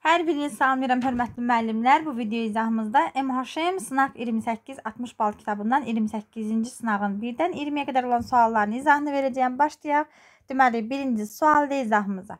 Hər birinizi salamlayıram hörmətli müəllimlər. Bu video izahımızda MHM sınaq 28-60 bal kitabından 28-ci sınağın 1-dən 20-yə qədər olan sualların izahını verəcəyəm. Başlayaq. Deməli, birinci sualda izahımıza.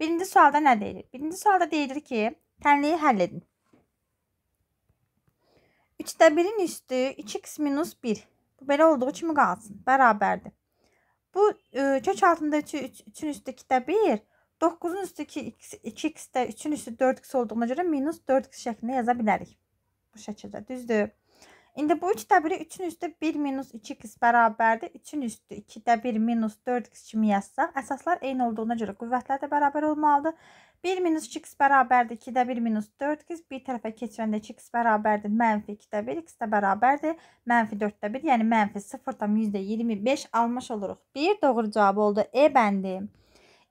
Birinci sualda nə deyilir? Birinci sualda deyilir ki, tənliyi həll edin. 3-də 1-in üstü 2x-1. Bu belə olduğu kimi qalsın. Bərabərdir. Bu e, kök altında 3-ün üstü 2-də 1 9-un üstü 2x, 2x də 3-ün üstü 4x olduğuna görə minus 4x şəklində yaza bilərik. Bu şəkildə düzdür. İndi bu 3 də 1-i 3-ün üstü 1 minus 2x bərabərdir. 3-ün üstü 2 də 1 minus 4x kimi yazsaq, əsaslar eyni olduğuna görə qüvvətlər də bərabər olmalıdır. 1 minus 2x bərabərdir 2 də 1 minus 4x. Bir tərəfə keçirəndə 2x bərabərdir mənfi 2 də 1, x də bərabərdir mənfi 4 də 1. Yəni mənfi 0 tam %25 almış oluruq. 1 doğru cavab oldu E bəndi.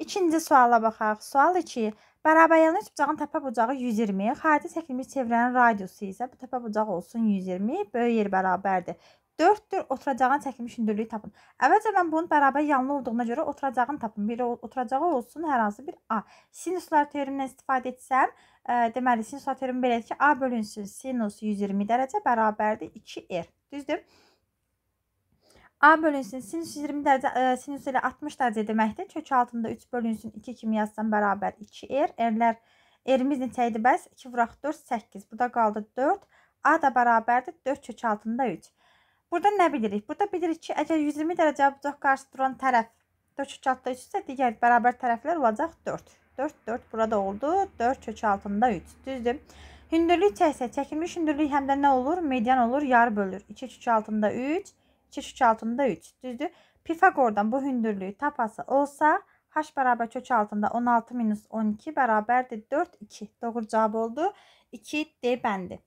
İkinci suala baxaq. Sual 2. Bərabəryanaç bucağın təpə bucağı 120, xarici çəkilmiş çevrənin radiusu isə bu təpə bucağı olsun 120, böyük yer bərabərdir. 4-dür oturacağın çəkilmiş hündürlüyü tapın. Əvvəlcə mən bunun bərabər yanlı olduğuna görə oturacağını tapın. Biri oturacağı olsun hər hansı bir A. Sinuslar teoremindən istifadə etsəm, ə, deməli sinuslar teoremi belədir ki, A bölünsün sinus 120 dərəcə bərabərdir 2R. Er. Düzdür? A bölünsün sinüs 20 dərəcə, ə, e, sinüs ilə 60 dərəcə deməkdir. Kök altında 3 bölünsün 2 kimi yazsam bərabər 2R. Er. Rlər R'imiz neçəydi bəs? 2 vuraq 4, 8. Bu da qaldı 4. A da bərabərdir 4 kök altında 3. Burada nə bilirik? Burada bilirik ki, əgər 120 dərəcə bucaq qarşı duran tərəf 4 kök altında 3 isə digər bərabər tərəflər olacaq 4. 4, 4 burada oldu. 4 kök altında 3. Düzdür. Hündürlük çəksə, çəkilmiş hündürlük həm də nə olur? Median olur, yarı bölür. 2 kök altında 3. 2 kök altında 3. Düzdür. Pifagor'dan bu hündürlüğü tapası olsa h beraber kök altında 16 minus 12 beraberdir 4 2. Doğru cevap oldu. 2 D bəndi.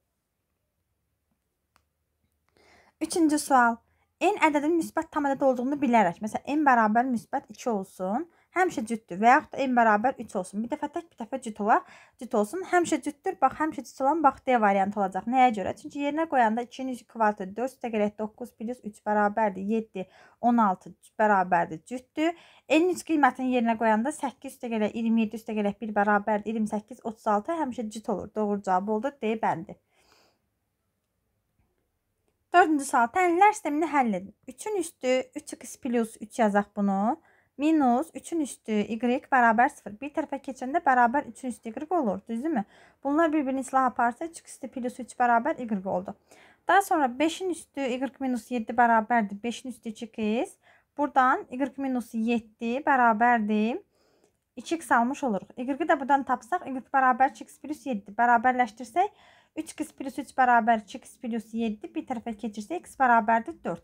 Üçüncü sual. N ədədin müsbət tam ədəd olduğunu bilərək, məsələn, n bərabər müsbət 2 olsun həmişə cütdür və yaxud da n bərabər 3 olsun. Bir dəfə tək, bir dəfə cüt ola, cüt olsun. Həmişə cütdür, bax, həmişə cüt olan, bax, D variantı olacaq. Nəyə görə? Çünki yerinə qoyanda 2-nin kvadratı 4 dəqiqələk 9 plus 3 bərabərdir, 7, 16 bərabərdir, cütdür. N3 qiymətini yerinə qoyanda 8 dəqiqələk 27 dəqiqələk 1 bərabərdir, 28, 36 həmişə cüt olur. Doğru cavab oldu, D bəndi. Dördüncü sual, tənliklər sistemini həll edin. 3-ün üstü 3x plus 3 yazaq bunu. 3 Minus 3-ün üstü y bərabər 0. Bir tərəfə keçəndə bərabər 3-ün üstü y olur. Düzdürmü? Bunlar bir-birini silah aparsa 3 üstü plus 3 bərabər y oldu. Daha sonra 5-in üstü y minus 7 bərabərdir. 5-in üstü 2x. Buradan y minus 7 bərabərdir. 2x almış oluruq. Y-i də buradan tapsaq, y bərabər 2x plus 7. Bərabərləşdirsək, 3x plus 3 bərabər 2x plus 7. Bir tərəfə keçirsək, x bərabərdir 4.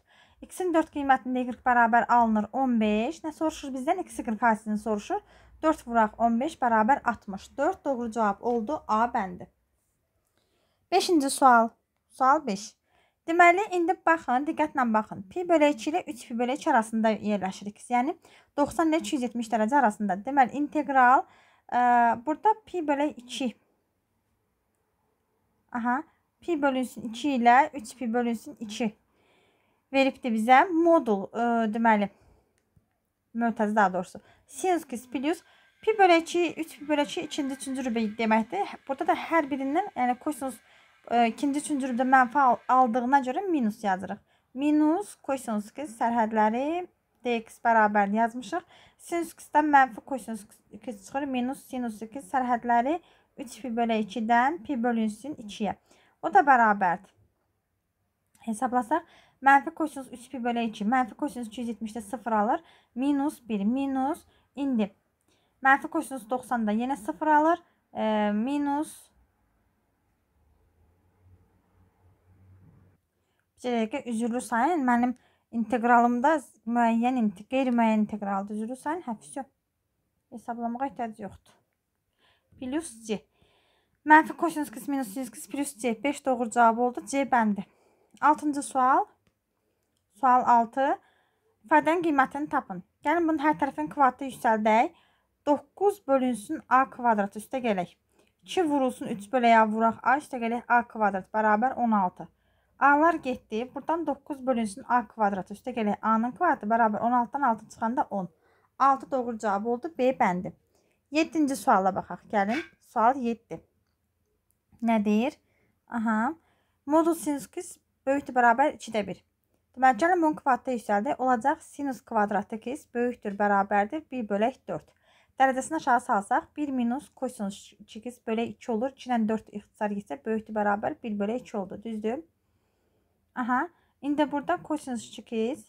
X-in 4 qiymətində y bərabər alınır 15. Nə soruşur bizdən? X-i 40 hadisini soruşur. 4 vuraq 15 bərabər 64. Doğru cavab oldu A bəndi. 5-ci sual. Sual 5. Deməli, indi baxın, diqqətlə baxın. Pi bölə 2 ilə 3 pi bölə 2 arasında yerləşir x. Yəni 90 ilə 270 dərəcə arasında. Deməli, integral e, burada pi bölə 2. Aha, pi bölünsün 2 ilə 3 pi bölünsün 2 veribdi bizə modul, ə, e, deməli, mötəzi daha doğrusu. Sinus plus pi bölü 2, 3 pi bölü 2 ikinci, üçüncü rübə deməkdir. Burada da hər birindən, yəni kosinus e, ikinci, üçüncü rübdə mənfi aldığına görə minus yazırıq. Minus kosinus x sərhədləri dx bərabər yazmışıq. Sinus x-dən mənfi kosinus x çıxır. Minus sinus x sərhədləri 3 pi bölü 2-dən pi bölünsün 2-yə. O da bərabərdir. Hesablasaq Mənfi kosinus 3pi bölə 2. Mənfi kosinus 270-də 0 alır. Minus 1. Minus indi. Mənfi kosinus 90-da yenə 0 alır. E, minus Bir dəqiqə üzürlü sayın. Mənim inteqralımda müəyyən, qeyri-müəyyən inteqraldır. Üzürlü sayın. Hə, vəsə. Hesablamağa ehtiyac yoxdur. Plus C. Mənfi kosinus x minus sinus x plus C. 5 doğru cavab oldu. C bəndi. 6-cı sual. Sual 6. İfadənin qiymətini tapın. Gəlin bunun hər tərəfin kvadratı yüksəldək. 9 bölünsün A kvadrat üstə gələk. 2 vurulsun 3 böləyə vuraq A üstə gələk A kvadrat bərabər 16. A-lar getdi. Buradan 9 bölünsün A kvadrat üstə gələk. A-nın kvadratı bərabər 16-dan 6 çıxanda 10. 6 doğru cavab oldu. B bəndi. 7-ci suala baxaq. Gəlin. Sual 7. Nə deyir? Aha. Modul sinüs böyükdür bərabər 2-də 1. Deməli, gəlin bunun kvadratı yüksəldi. Olacaq sinus kvadratı x böyükdür, bərabərdir 1 bölək 4. Dərəcəsini aşağı salsaq, 1 minus kosinus 2x bölək 2 olur. 2 ilə 4 ixtisar getsə, böyükdür, bərabər 1 bölək 2 oldu. Düzdür. Aha, indi burada kosinus 2x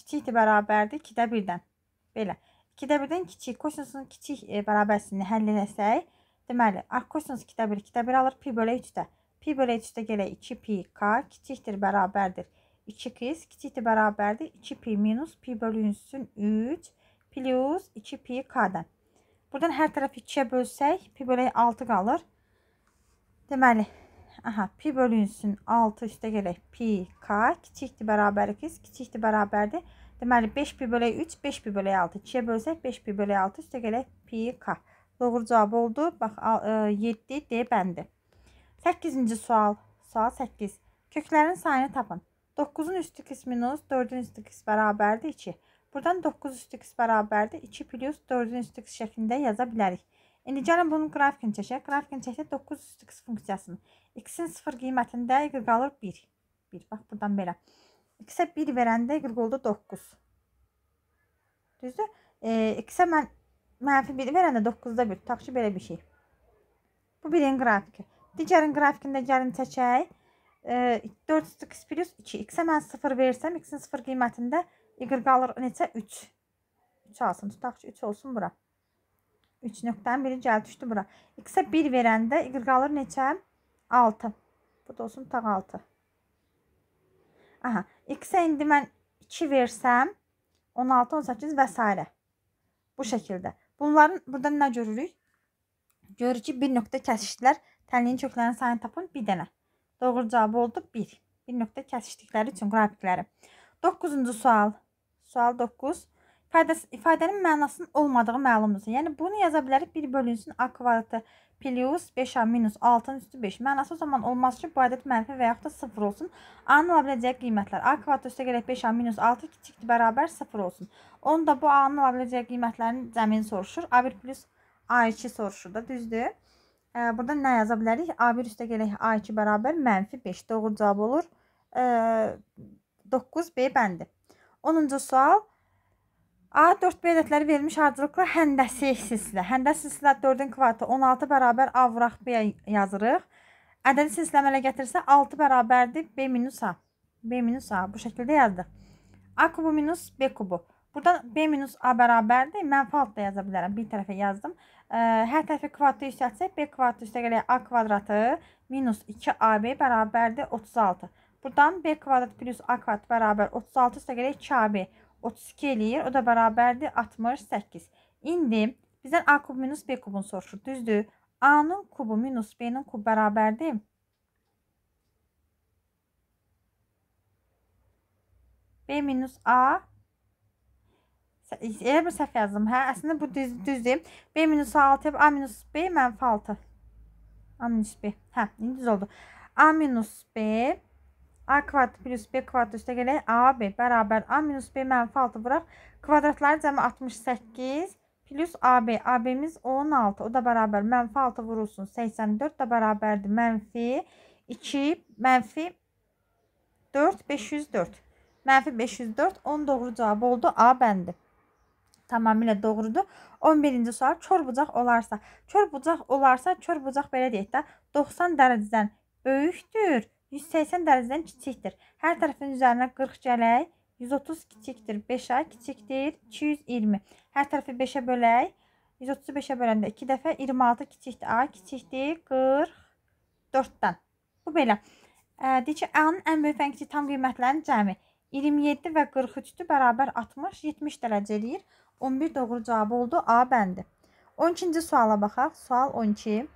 kiçikdir, bərabərdir 2-də 1-dən. Belə, 2-də 1-dən kiçik, kosinusun kiçik e, bərabərsini həll edəsək, deməli, kosinus 2-də 1, 2-də 1 alır, pi bölək 3-də. Pi bölək 3-də gələk 2 pi k kiçikdir, bərabərdir 2. 2x kiçiktir bərabərdir 2pi minus pi bölünsün 3 plus 2pi k-dən. Buradan hər tərəfi 2-yə bölsək pi bölək 6 qalır. Deməli, aha, pi bölünsün 6 üstə gələk pi k kiçikdir bərabər 2 kiçikdir bərabərdir. Deməli 5 pi bölək 3 5 pi bölək 6 2-yə bölsək 5 pi bölək 6 üstə gələk pi k. Doğru cavab oldu. Bax 7 e, D bəndi. 8-ci sual. Sual 8. Köklərin sayını tapın. 9-un üstü qismi minus 4-ün üstü qismi bərabərdir 2. Buradan 9 üstü qismi bərabərdir 2 plus 4-ün üstü qismi şəklində yaza bilərik. İndi gəlin bunun qrafikini çəkək. Qrafikini çəkdə 9 üstü qismi funksiyasının x-in 0 qiymətində y qalır 1. 1 bax buradan belə. X-ə 1 verəndə y oldu 9. Düzdür? E, X-ə mən mənfi 1 verəndə 9-da 1. Tutaq ki, belə bir şey. Bu birin qrafiki. Digərin qrafikində gəlin çəkək. 4x plus 2. X-ə mən 0 versəm, x-in 0 qiymətində y qalır neçə? 3. 3 alsın. Tutaq ki, 3 olsun bura. 3 nöqtənin biri gəldi, düşdü bura. X-ə 1 verəndə y qalır neçə? 6. Bu da olsun, tutaq 6. Aha, x-ə indi mən 2 versəm, 16, 18 və s. Bu şəkildə. Bunların burada nə görürük? Görürük ki, bir nöqtə kəsişdilər. Tənliyin köklərinin sayını tapın, bir dənə. Doğru cavabı oldu 1. 1 nöqtə kəsişdikləri üçün qrafikləri. 9-cu sual. Sual 9. İfadəsi, ifadənin mənasının olmadığı məlumdur. Yəni bunu yaza bilərik 1 bölünsün a kvadratı plus 5a minus 6-nın üstü 5. Mənası o zaman olmaz ki, bu ədəd mənfi və yaxud da 0 olsun. A-nın ala biləcəyi qiymətlər. A kvadratı üstə gələk 5a minus 6 kiçikdir bərabər 0 olsun. Onu da bu A-nın ala biləcəyi qiymətlərin cəmini soruşur. A1 plus A2 soruşur da düzdür. Burada nə yaza bilərik? A1 üstə gələk A2 bərabər mənfi 5. Doğru cavab olur. 9B bəndi. 10-cu sual. A4 B ədədləri verilmiş harcılıqla həndəsi silsilə. Həndəsi silsilə 4-ün kvadratı 16 bərabər A vuraq B yazırıq. Ədədi silsilə əmələ gətirsə 6 bərabərdir B minus A. B minus A bu şəkildə yazdıq. A kubu minus B kubu. Burada B minus A bərabərdir. Mən falt da yaza bilərəm. Bir tərəfə yazdım. Ə, hər tərəfi kvadratı yüksəltsək, B kvadratı üstə gələk A kvadratı minus 2AB bərabərdir 36. Buradan B kvadrat plus A kvadrat bərabər 36 üstə gələk 2AB 32 eləyir. O da bərabərdir 68. İndi bizdən A kub minus B kubun soruşur. Düzdür. A-nın kubu minus B-nin kubu bərabərdir. B minus A Elə bir səhv yazdım. Hə, əslində bu düz, düzdür. B minus A6 A minus B mənfi 6. A minus B. Hə, indi düz oldu. A minus B A kvadrat plus B kvadrat üstə gələk AB bərabər A minus B mənfi 6 vuraq. Kvadratları cəmi 68 plus AB. AB-miz 16. O da bərabər mənfi 6 vurulsun. 84 da bərabərdir. Mənfi 2, mənfi 4, 504. Mənfi 504. 10 doğru cavab oldu. A bəndi tamamilə doğrudur. 11-ci sual çör bucaq olarsa, çör bucaq olarsa, çör bucaq belə deyək də 90 dərəcədən böyükdür, 180 dərəcədən kiçikdir. Hər tərəfin üzərinə 40 gələk, 130 kiçikdir, 5-ə kiçikdir, 220. Hər tərəfi 5-ə bölək, 135-ə böləndə 2 dəfə 26 kiçikdir, A kiçikdir, 44-dən. Bu belə. Deyir ki, A-nın ən böyük və ən kiçik tam qiymətlərinin cəmi 27 və 43-dür, bərabər 60, 70 dərəcə eləyir. 11 doğru cavabı oldu. A bəndi. 12-ci suala baxaq. Sual 12.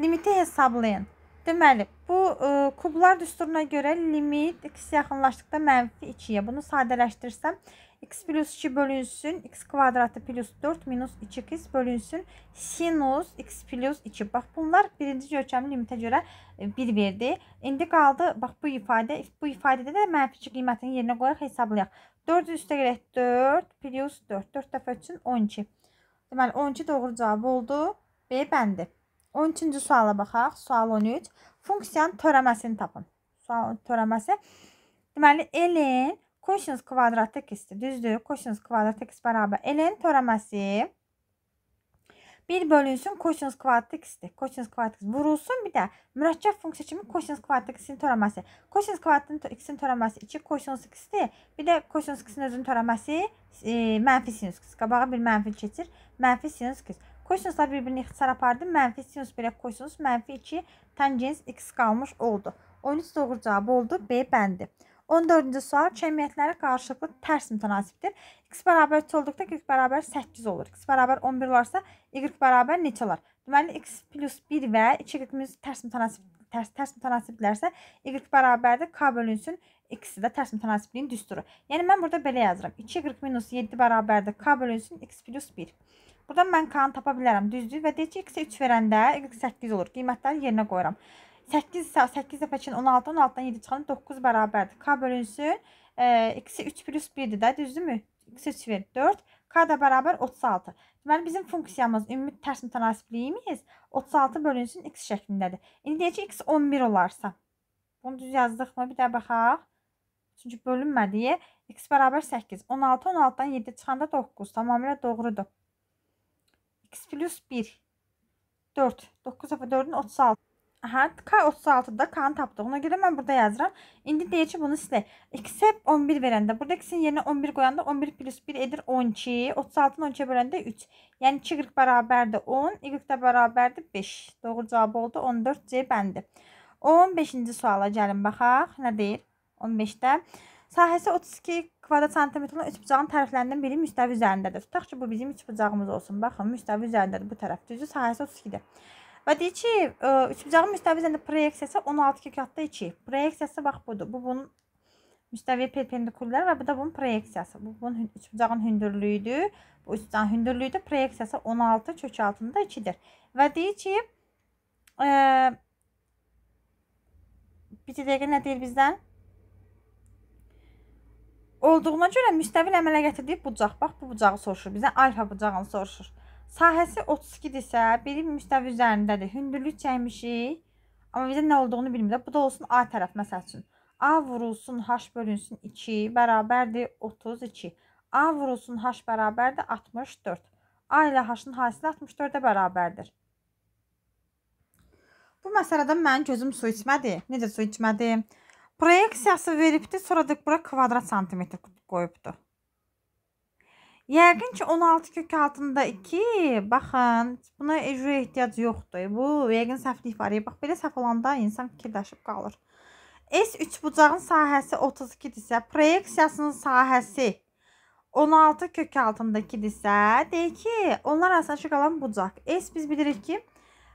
Limiti hesablayın. Deməli, bu e, kublar düsturuna görə limit x yaxınlaşdıqda mənfi 2-yə. Bunu sadələşdirsəm, x plus 2 bölünsün, x kvadratı plus 4 minus 2x bölünsün, sinus x plus 2. Bax, bunlar birinci görkəmli limitə görə 1 e, verdi. İndi qaldı, bax, bu ifadə, bu ifadədə də mənfi 2 qiymətini yerinə qoyaq, hesablayaq. 4 üstə gələk 4 plus 4. 4 dəfə üçün 12. Deməli 12 doğru cavab oldu. B bəndi. 13-cü suala baxaq. Sual 13. Funksiyanın törəməsini tapın. Sual törəməsi. Deməli L-in kosinus kvadratı x-dir. Düzdür? Kosinus kvadratı x bərabər L-in törəməsi bir bölünsün kosinus kvadrat x-dir. Kosinus kvadrat x vurulsun bir də mürəkkəb funksiya kimi kosinus kvadrat x-in törəməsi. Kosinus kvadrat x-in törəməsi 2 kosinus x-dir. Bir də kosinus x-in özünün törəməsi e, mənfi sinus x. Qabağa bir mənfi keçir. Mənfi sinus x. Kosinuslar bir-birini ixtisar apardı. Mənfi sinus 1-ə kosinus mənfi 2 tangens x qalmış oldu. 13 doğru cavabı oldu B bəndi. 14-cü sual cəmiyyətlərə qarşılıqlı tərs mütənasibdir. X bərabər 3 olduqda Y bərabər 8 olur. X bərabər 11 olarsa Y bərabər neçə olar? Deməli X plus 1 və 2Y tərs mütənasibdir tərs tərs mütənasibdirlərsə y bərabərdir k bölünsün ikisi də tərs mütənasibliyin düsturu. Yəni mən burada belə yazıram. 2y minus 7 bərabərdir k bölünsün x plus 1. Buradan mən k-nı tapa bilərəm, düzdür? Və deyək ki, x-ə 3 verəndə y 8 olur. Qiymətləri yerinə qoyuram. 8 isə 8 dəfə 2-nin 16, 16-dan 7 çıxanda 9 bərabərdir. K bölünsün. E, x-i 3 plus 1-dir də, düzdürmü? X-i 3 ver, 4. K da bərabər 36. Deməli, bizim funksiyamız, ümumi tərs mütənasibliyimiz 36 bölünsün x şəklindədir. İndi deyək ki, x 11 olarsa. Bunu düz yazdıqmı? Bir də baxaq. Çünki bölünmədiyi x bərabər 8. 16, 16-dan 7 çıxanda 9. Tamamilə doğrudur. x plus 1. 4. 9 dəfə 4-ün 36. Hə, K36-da K-nın tapdıq. Ona görə mən burada yazıram. İndi deyir ki, bunu silə. X hep 11 verəndə, burada X-in yerinə 11 qoyanda 11 plus 1 edir 12. 36-nı 12-yə böləndə 3. Yəni 2 qırq bərabərdir 10, y də bərabərdir 5. Doğru cavab oldu 14 C bəndi. 15-ci suala gəlin baxaq. Nə deyir? 15-də. Sahəsi 32 kvadrat santimetr olan üç bucağın tərəflərindən biri müstəvi üzərindədir. Tutaq ki, bu bizim üç bucağımız olsun. Baxın, müstəvi üzərindədir bu tərəf. Düzü sahəsi 32-dir. Və deyir ki, e, üçbucağın müstəvi üzərində proyeksiyası 16 kvadratda 2. Proyeksiyası bax budur. Bu bunun müstəviyə perpendikullər və bu da bunun proyeksiyası. Bu bunun üçbucağın hündürlüyüdür. Bu üçbucağın hündürlüyüdür. Proyeksiyası 16 kök altında 2-dir. Və deyir ki, e, bir dəqiqə nə deyir bizdən? Olduğuna görə müstəvil əmələ gətirdiyi bucaq. Bax bu bucağı soruşur. Bizə alfa bucağını soruşur. Sahəsi 32-dirsə, biri müstəvi üzərindədir. Hündürlük çəkmişik. Amma bizə nə olduğunu bilmirik. Bu da olsun A tərəf məsəl üçün. A vurulsun H bölünsün 2 bərabərdir 32. A vurulsun H bərabərdir 64. A ilə H-ın hasili 64-ə bərabərdir. Bu məsələdə mənim gözüm su içmədi. Necə su içmədi? Proyeksiyası veribdi, sonra da bura kvadrat santimetr qoyubdu. Yəqin ki 16 kök altında 2. Baxın, buna ecrə ehtiyac yoxdur. Bu yəqin səhvlik var. Bax belə səhv olanda insan fikirləşib qalır. S üç bucağın sahəsi 32-dirsə, proyeksiyasının sahəsi 16 kök altındakidirsə, deyək ki, onlar arasında qalan bucaq. S biz bilirik ki,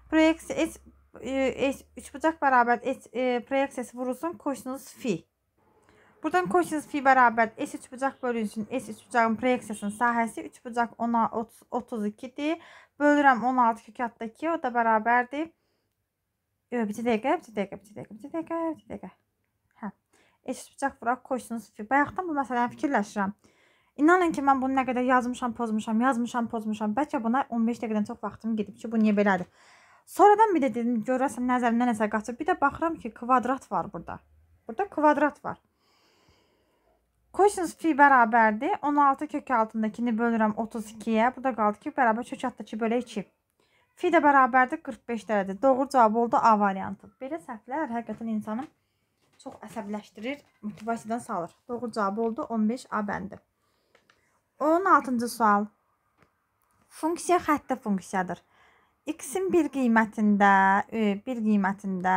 proyeksiya S, e, S üç bucaq bərabər S e, proyeksiyası vurulsun kosinus fi. Buradan kosinüs fi bərabər S3 bucaq bölünsün. S3 bucağın proyeksiyasının sahəsi 3 bucaq 10'a 32-dir. Bölürəm 16 kök atda 2, o da bərabərdir. Yox, bir dəqiqə, bir dəqiqə, bir dəqiqə, bir dəqiqə, bir dəqiqə. Hə. S3 bucaq bura kosinüs fi. Bayaqdan bu məsələni fikirləşirəm. İnanın ki, mən bunu nə qədər yazmışam, pozmuşam, yazmışam, pozmuşam. Bəlkə buna 15 dəqiqədən çox vaxtım gedib ki, bu niyə belədir? Sonradan bir də dedim, görəsən nəzərimdən nəsə qaçıb. Bir də baxıram ki, kvadrat var burada. Burada kvadrat var. Cosinus fi bərabərdir. 16 kök altındakini bölürəm 32-yə. Bu da qaldı ki, bərabər kök altdakı bölə 2. Fi də bərabərdir 45 dərəcə. Doğru cavab oldu A variantı. Belə səhvlər həqiqətən insanı çox əsəbləşdirir, motivasiyadan salır. Doğru cavab oldu 15 A bəndi. 16-cı sual. Funksiya xəttə funksiyadır. X-in bir qiymətində, bir qiymətində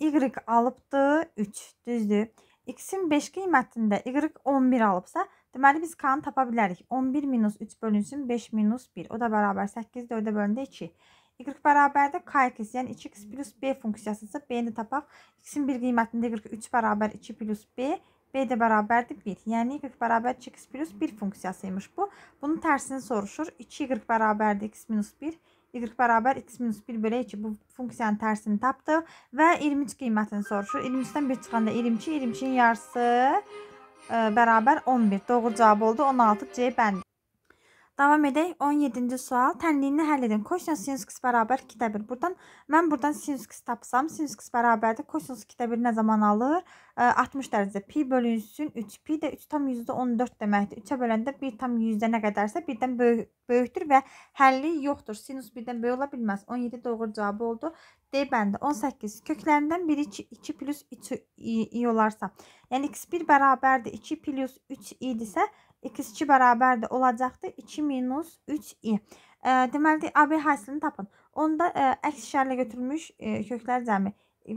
Y alıbdı 3, düzdür? x-in 5 qiymətində y 11 alıbsa, deməli biz k-nı tapa bilərik. 11 minus 3 bölünsün 5 minus 1. O da bərabər 8, 4-ə bölündə 2. Y bərabərdə k-x, yəni 2x plus b funksiyasısı. B-ni tapaq. X-in 1 qiymətində y 3 bərabər 2 plus b. B də bərabərdir 1. Yəni y bərabər 2x plus 1 funksiyasıymış bu. Bunun tərsini soruşur. 2y bərabərdir x minus 1 y bərabər x minus 1 bölək 2 bu funksiyanın tərsini tapdıq və 23 qiymətini soruşur. 23-dən 1 çıxanda 22, 22-nin yarısı ə, bərabər 11. Doğru cavab oldu 16 C bəndi. Davam edək. 17-ci sual. Tənliyini həll edin. Kosinus sinus x bərabər 2-də 1. Buradan mən buradan sinus x tapsam, sinus x bərabərdir. Kosinus 2-də 1 nə zaman alır? 60 dərəcə. Pi bölünsün 3. Pi də 3 tam %14 deməkdir. 3-ə böləndə 1 tam 100-də nə qədərsə 1-dən böyük, böyükdür və həlli yoxdur. Sinus 1-dən böyük ola bilməz. 17 doğru cavabı oldu. D bəndi 18 köklərindən biri 2, 2 plus 3 i, i olarsa, yəni x1 bərabərdir 2 plus 3 idisə, İkisi bərabər də olacaqdır. 2 minus 3i. E, deməli, AB həslini tapın. Onda e, əks şərlə götürülmüş e, köklər cəmi.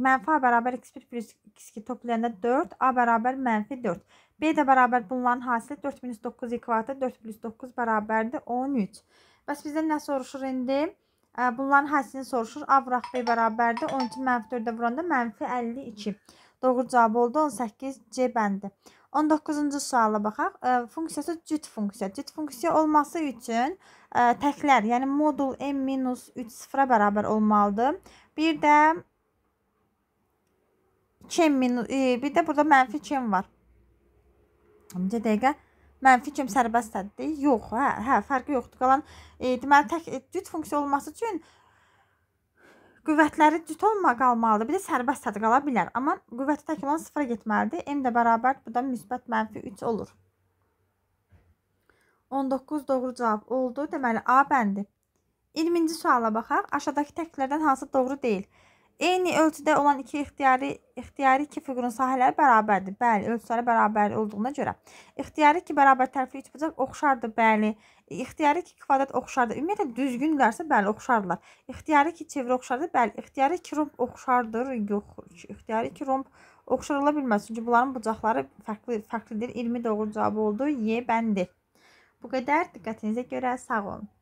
Mənfi A bərabər x1 plus x2 toplayanda 4. A bərabər mənfi 4. B də bərabər bunların hasili 4 minus 9 ekvatı 4 plus 9 bərabərdir 13. Bəs bizdən nə soruşur indi? E, bunların həslini soruşur. A vuraq B bərabərdir. 13 mənfi 4-də vuranda mənfi 52. Doğru cavab oldu 18 C bəndi. 19-cu suala baxaq. Funksiyası cüt funksiya. Cüt funksiya olması üçün təklər, yəni modul m-3 sıfıra bərabər olmalıdır. Bir də 2 minus, e, bir də burada mənfi 2 var. Necə dəqiqə? Mənfi 2 sərbəstdir? Yox, hə, hə, fərqi yoxdur. Qalan e, deməli tək e, cüt funksiya olması üçün Qüvvətləri cütonma qalmalıdır. Bir də sərbəst sadə qala bilər. Amma qüvvəti tək olan sıfıra getməlidir. M də bərabər bu da müsbət mənfi 3 olur. 19 doğru cavab oldu. Deməli A bəndi. 20-ci suala baxaq. Aşağıdakı təkliklərdən hansı doğru deyil? Eyni ölçüdə olan iki ixtiyari ixtiyari iki fiqurun sahələri bərabərdir. Bəli, ölçüləri bərabər olduğuna görə. İxtiyari iki bərabər tərəfli üçbucaq oxşardır. Bəli. İxtiyari ki, kvadrat oxşardır. Ümumiyyətlə düzgünlərsə bəli oxşardılar. İxtiyari ki, çevir oxşardır. Bəli, ixtiyari ki, romb oxşardır. Yox, ixtiyari ki, romb oxşar ola bilməz. Çünki bunların bucaqları fərqli fərqlidir. 20 doğru cavabı oldu. Y bəndi. Bu qədər. Diqqətinizə görə sağ olun.